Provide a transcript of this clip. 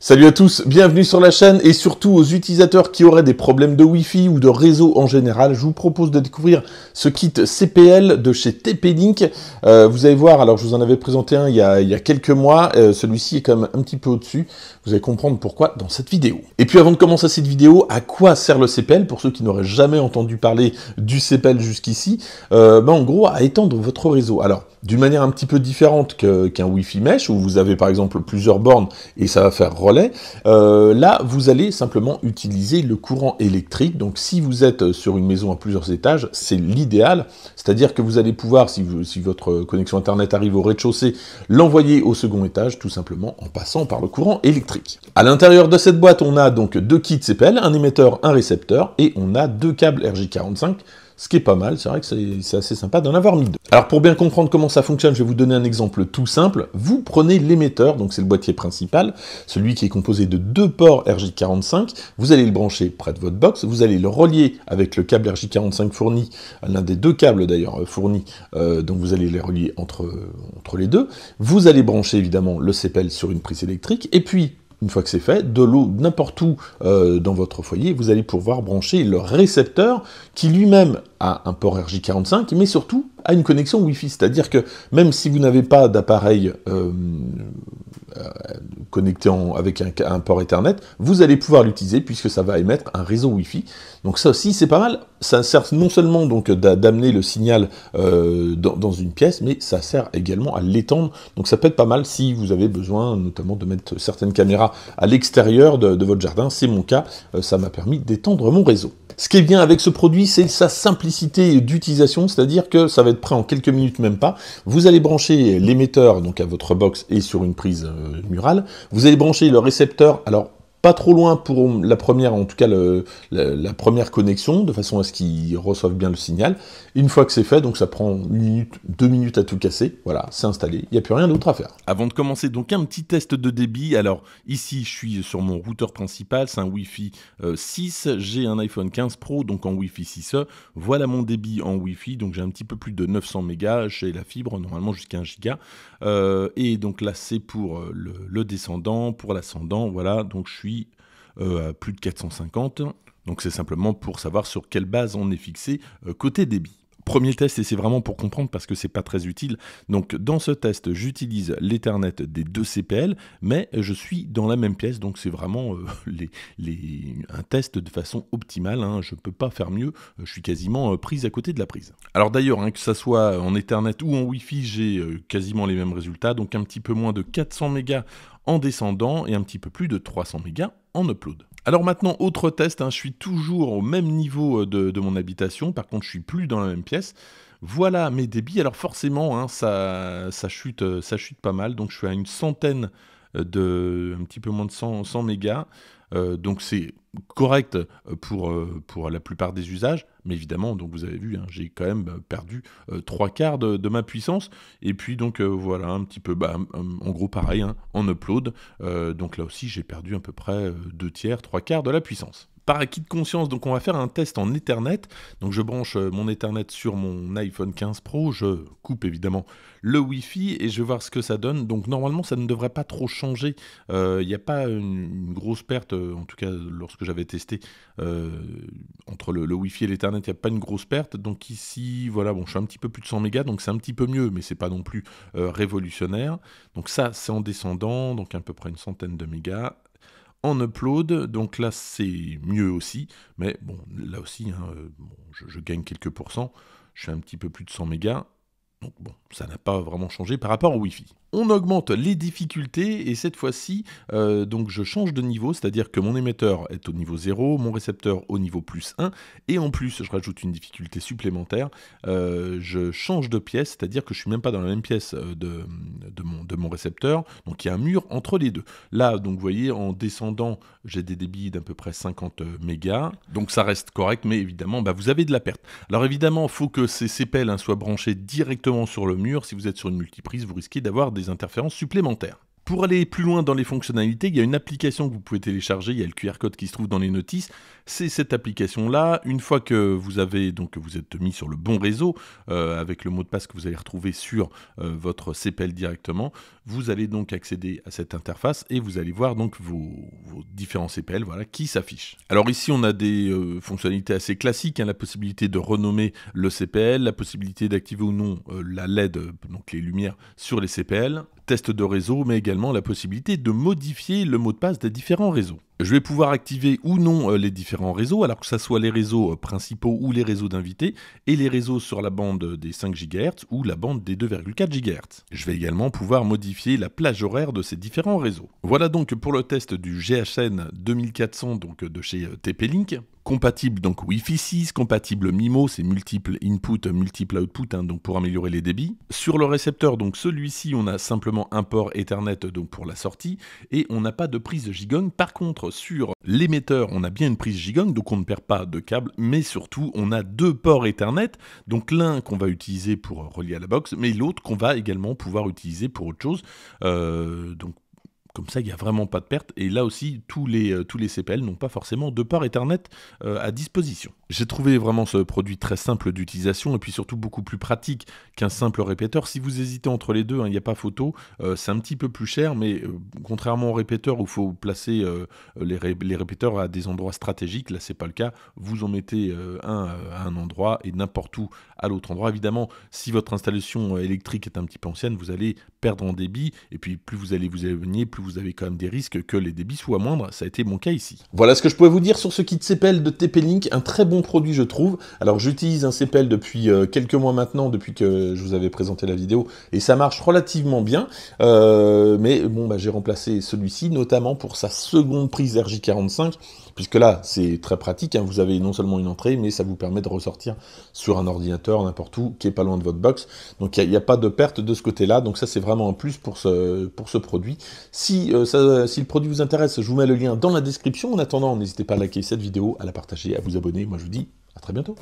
Salut à tous, bienvenue sur la chaîne et surtout aux utilisateurs qui auraient des problèmes de Wi-Fi ou de réseau en général, je vous propose de découvrir ce kit CPL de chez TP-Link. Euh, vous allez voir, alors je vous en avais présenté un il y a, quelques mois, euh, celui-ci est quand même un petit peu au-dessus, vous allez comprendre pourquoi dans cette vidéo. Et puis avant de commencer cette vidéo, à quoi sert le CPL Pour ceux qui n'auraient jamais entendu parler du CPL jusqu'ici, euh, ben, en gros à étendre votre réseau. Alors, d'une manière un petit peu différente qu'un wifi Wi-Fi Mesh, où vous avez par exemple plusieurs bornes et ça va faire relais. Euh, là, vous allez simplement utiliser le courant électrique. Donc, si vous êtes euh, sur une maison à plusieurs étages, c'est l'idéal. C'est-à-dire que vous allez pouvoir, si, votre connexion Internet arrive au rez-de-chaussée, l'envoyer au second étage, tout simplement en passant par le courant électrique. À l'intérieur de cette boîte, on a donc deux kits CPL, un émetteur, un récepteur, et on a deux câbles RJ45 ce qui est pas mal, c'est vrai que c'est assez sympa d'en avoir mis deux. Alors pour bien comprendre comment ça fonctionne, je vais vous donner un exemple tout simple. Vous prenez l'émetteur, donc c'est le boîtier principal, celui qui est composé de deux ports RJ45, vous allez le brancher près de votre box, vous allez le relier avec le câble RJ45 fourni, l'un des deux câbles d'ailleurs euh, fournis, euh, donc vous allez les relier entre, entre les deux, vous allez brancher évidemment le CPL e sur une prise électrique, et puis une fois que c'est fait, de l'eau n'importe où euh, dans votre foyer, vous allez pouvoir brancher le récepteur qui lui-même a un port RJ45, mais surtout à une connexion Wi-Fi. C'est-à-dire que même si vous n'avez pas d'appareil euh, euh, connecté avec un, port Ethernet, vous allez pouvoir l'utiliser puisque ça va émettre un réseau Wi-Fi. Donc ça aussi, c'est pas mal. Ça sert non seulement donc d'amener le signal euh, dans, une pièce, mais ça sert également à l'étendre. Donc ça peut être pas mal si vous avez besoin notamment de mettre certaines caméras à l'extérieur de, votre jardin. C'est mon cas. ça m'a permis d'étendre mon réseau. Ce qui est bien avec ce produit, c'est sa simplicité d'utilisation, c'est-à-dire que ça va être prêt en quelques minutes, même pas. Vous allez brancher l'émetteur donc à votre box et sur une prise euh, murale. Vous allez brancher le récepteur. Alors pas trop loin pour la première, en tout cas la, première connexion, de façon à ce qu'ils reçoivent bien le signal. Une fois que c'est fait, donc ça prend une minute, deux minutes à tout casser, voilà, c'est installé, il n'y a plus rien d'autre à faire. Avant de commencer, donc un petit test de débit. Alors ici, je suis sur mon routeur principal, c'est un Wi-Fi 6, euh, j'ai un iPhone 15 Pro, donc en Wi-Fi 6E. Voilà mon débit en Wi-Fi, donc j'ai un petit peu plus de 900 mégas chez la fibre, normalement jusqu'à 1 giga. Euh, et donc là, c'est pour euh, le descendant, pour l'ascendant, voilà, donc je suis euh, plus de 450. Donc c'est simplement pour savoir sur quelle base on est fixé euh, côté débit. Premier test, et c'est vraiment pour comprendre parce que c'est pas très utile. Donc, dans ce test, j'utilise l'Ethernet des deux CPL, mais je suis dans la même pièce, donc c'est vraiment euh, les, un test de façon optimale. Hein. Je peux pas faire mieux, je suis quasiment prise à côté de la prise. Alors, d'ailleurs, hein, que ça soit en Ethernet ou en Wi-Fi, j'ai quasiment les mêmes résultats, donc un petit peu moins de 400 mégas en descendant et un petit peu plus de 300 mégas en upload. Alors maintenant, autre test, hein, je suis toujours au même niveau euh, de, mon habitation, par contre je suis plus dans la même pièce. Voilà mes débits, alors forcément hein, ça, ça, chute, euh, ça chute pas mal, donc je suis à une centaine euh, de un petit peu moins de 100 mégas. Euh, donc c'est correct euh, euh, pour, la plupart des usages, mais évidemment, donc vous avez vu, hein, j'ai quand même perdu trois quarts de, ma puissance. Et puis donc voilà, un petit peu, bah, en gros pareil, hein, en upload. donc là aussi, j'ai perdu à peu près deux tiers, trois quarts de la puissance par acquis de conscience, donc on va faire un test en Ethernet. Donc je branche euh, mon Ethernet sur mon iPhone 15 Pro, je coupe évidemment le Wi-Fi et je vais voir ce que ça donne. Donc normalement ça ne devrait pas trop changer. Euh, il n'y a pas une, grosse perte, euh, en tout cas lorsque j'avais testé entre le, Wi-Fi et l'Ethernet, il n'y a pas une grosse perte. Donc ici, voilà, bon, je suis un petit peu plus de 100 mégas, donc c'est un petit peu mieux, mais c'est pas non plus révolutionnaire. Donc ça, c'est en descendant, donc à peu près une centaine de mégas en upload, donc là c'est mieux aussi, mais bon, là aussi, hein, je, gagne quelques pourcents, je suis un petit peu plus de 100 mégas, donc bon, ça n'a pas vraiment changé par rapport au Wi-Fi on augmente les difficultés et cette fois-ci, euh, donc je change de niveau, c'est-à-dire que mon émetteur est au niveau 0, mon récepteur au niveau plus 1, et en plus je rajoute une difficulté supplémentaire, euh, je change de pièce, c'est-à-dire que je suis même pas dans la même pièce euh, de, mon, récepteur, donc il y a un mur entre les deux. Là, donc vous voyez, en descendant, j'ai des débits d'à peu près 50 mégas, donc ça reste correct, mais évidemment, bah, vous avez de la perte. Alors évidemment, il faut que ces CPL hein, soient branchés directement sur le mur, si vous êtes sur une multiprise, vous risquez d'avoir des interférences supplémentaires. Pour aller plus loin dans les fonctionnalités, il y a une application que vous pouvez télécharger, il y a le QR code qui se trouve dans les notices. C'est cette application-là. Une fois que vous avez donc vous êtes mis sur le bon réseau euh, avec le mot de passe que vous allez retrouver sur euh, votre CPL directement, vous allez donc accéder à cette interface et vous allez voir donc vos, différents CPL voilà, qui s'affichent. Alors ici on a des euh, fonctionnalités assez classiques, hein, la possibilité de renommer le CPL, la possibilité d'activer ou non la LED, donc les lumières sur les CPL, test de réseau, mais également la possibilité de modifier le mot de passe des différents réseaux. Je vais pouvoir activer ou non euh, les différents réseaux, alors que ce soit les réseaux euh, principaux ou les réseaux d'invités, et les réseaux sur la bande des 5 GHz ou la bande des 2,4 GHz. Je vais également pouvoir modifier la plage horaire de ces différents réseaux. Voilà donc pour le test du GHN 2400 donc de chez euh, TP-Link compatible donc Wi-Fi 6, compatible MIMO, c'est multiple input, multiple output, hein, donc pour améliorer les débits. Sur le récepteur, donc celui-ci, on a simplement un port Ethernet donc pour la sortie, et on n'a pas de prise de Par contre, sur l'émetteur, on a bien une prise gigante donc on ne perd pas de câble, mais surtout, on a deux ports Ethernet, donc l'un qu'on va utiliser pour relier à la box, mais l'autre qu'on va également pouvoir utiliser pour autre chose. Euh, donc comme ça, il n'y a vraiment pas de perte. Et là aussi, tous les, euh, tous les CPL n'ont pas forcément de port Ethernet euh, à disposition. J'ai trouvé vraiment ce produit très simple d'utilisation et puis surtout beaucoup plus pratique qu'un simple répéteur. Si vous hésitez entre les deux, hein, il n'y a pas photo, euh, c'est un petit peu plus cher, mais euh, contrairement au répéteur où il faut placer euh, les, répéteurs à des endroits stratégiques, là c'est pas le cas. Vous en mettez un à un endroit et n'importe où à l'autre endroit. Évidemment, si votre installation électrique est un petit peu ancienne, vous allez perdre en débit et puis plus vous allez vous éloigner, plus vous avez quand même des risques que les débits soient moindres. Ça a été mon cas ici. Voilà ce que je pouvais vous dire sur ce kit CPL de TP-Link, un très bon produit, je trouve. Alors, j'utilise un CPL depuis euh, quelques mois maintenant, depuis que je vous avais présenté la vidéo, et ça marche relativement bien. Euh, mais bon, bah, j'ai remplacé celui-ci, notamment pour sa seconde prise RJ45, puisque là, c'est très pratique. Hein. vous avez non seulement une entrée, mais ça vous permet de ressortir sur un ordinateur n'importe où, qui est pas loin de votre box. Donc, il n'y a, pas de perte de ce côté-là. Donc, ça, c'est vraiment un plus pour ce, pour ce produit. Si, euh, ça, si le produit vous intéresse, je vous mets le lien dans la description. En attendant, n'hésitez pas à liker cette vidéo, à la partager, à vous abonner. Moi, je je vous dis à très bientôt.